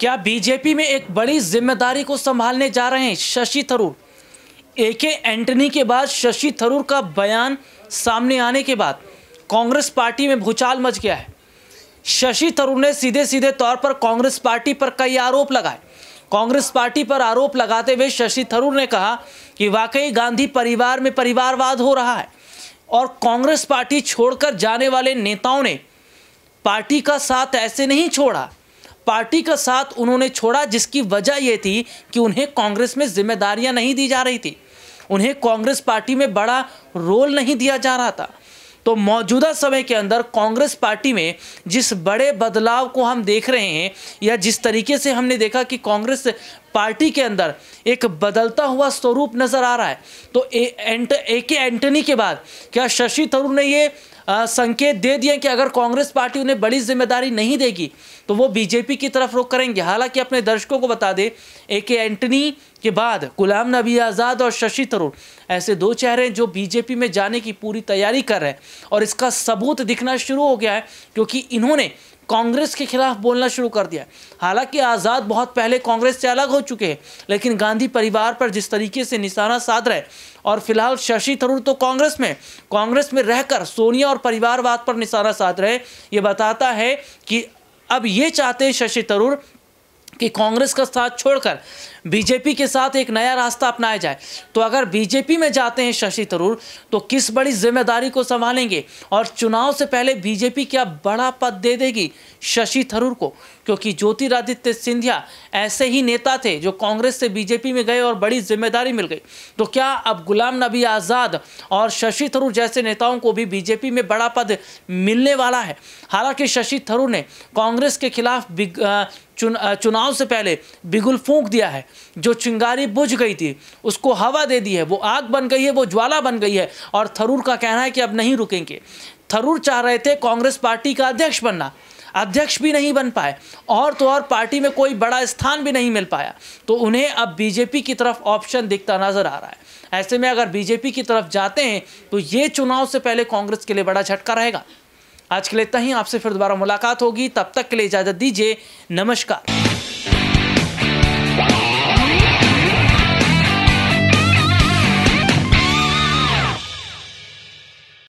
क्या बीजेपी में एक बड़ी जिम्मेदारी को संभालने जा रहे हैं शशि थरूर ए के एंटनी के बाद शशि थरूर का बयान सामने आने के बाद कांग्रेस पार्टी में भूचाल मच गया है शशि थरूर ने सीधे सीधे तौर पर कांग्रेस पार्टी पर कई आरोप लगाए कांग्रेस पार्टी पर आरोप लगाते हुए शशि थरूर ने कहा कि वाकई गांधी परिवार में परिवारवाद हो रहा है और कांग्रेस पार्टी छोड़कर जाने वाले नेताओं ने पार्टी का साथ ऐसे नहीं छोड़ा पार्टी का साथ उन्होंने छोड़ा जिसकी वजह ये थी कि उन्हें कांग्रेस में जिम्मेदारियां नहीं दी जा रही थी उन्हें कांग्रेस पार्टी में बड़ा रोल नहीं दिया जा रहा था तो मौजूदा समय के अंदर कांग्रेस पार्टी में जिस बड़े बदलाव को हम देख रहे हैं या जिस तरीके से हमने देखा कि कांग्रेस पार्टी के अंदर एक बदलता हुआ स्वरूप नज़र आ रहा है तो ए एंट ए के एंटनी के बाद क्या शशि थरूर ने ये संकेत दे दिए कि अगर कांग्रेस पार्टी उन्हें बड़ी जिम्मेदारी नहीं देगी तो वो बीजेपी की तरफ रुख करेंगे हालांकि अपने दर्शकों को बता दें ए के एंटनी के बाद गुलाम नबी आज़ाद और शशि थरूर ऐसे दो चेहरे जो बीजेपी में जाने की पूरी तैयारी कर रहे हैं और इसका सबूत दिखना शुरू हो गया है क्योंकि इन्होंने कांग्रेस के खिलाफ बोलना शुरू कर दिया हालांकि आज़ाद बहुत पहले कांग्रेस से अलग हो चुके हैं लेकिन गांधी परिवार पर जिस तरीके से निशाना साध रहे और फिलहाल शशि थरूर तो कांग्रेस में कांग्रेस में रहकर सोनिया और परिवारवाद पर निशाना साध रहे ये बताता है कि अब ये चाहते हैं शशि थरूर कि कांग्रेस का साथ छोड़कर बीजेपी के साथ एक नया रास्ता अपनाया जाए तो अगर बीजेपी में जाते हैं शशि थरूर तो किस बड़ी जिम्मेदारी को संभालेंगे और चुनाव से पहले बीजेपी क्या बड़ा पद दे देगी शशि थरूर को क्योंकि ज्योतिरादित्य सिंधिया ऐसे ही नेता थे जो कांग्रेस से बीजेपी में गए और बड़ी जिम्मेदारी मिल गई तो क्या अब गुलाम नबी आज़ाद और शशि थरूर जैसे नेताओं को भी बीजेपी में बड़ा पद मिलने वाला है हालांकि शशि थरूर ने कांग्रेस के खिलाफ चुन चुनाव से पहले बिगुल फूंक दिया है जो चिंगारी बुझ गई थी उसको हवा दे दी है वो आग बन गई है वो ज्वाला बन गई है और थरूर का कहना है कि अब नहीं रुकेंगे थरूर चाह रहे थे कांग्रेस पार्टी का अध्यक्ष बनना अध्यक्ष भी नहीं बन पाए और तो और पार्टी में कोई बड़ा स्थान भी नहीं मिल पाया तो उन्हें अब बीजेपी की तरफ ऑप्शन दिखता नज़र आ रहा है ऐसे में अगर बीजेपी की तरफ जाते हैं तो ये चुनाव से पहले कांग्रेस के लिए बड़ा झटका रहेगा आज के लिए इतना ही आपसे फिर दोबारा मुलाकात होगी तब तक के लिए इजाज़त दीजिए नमस्कार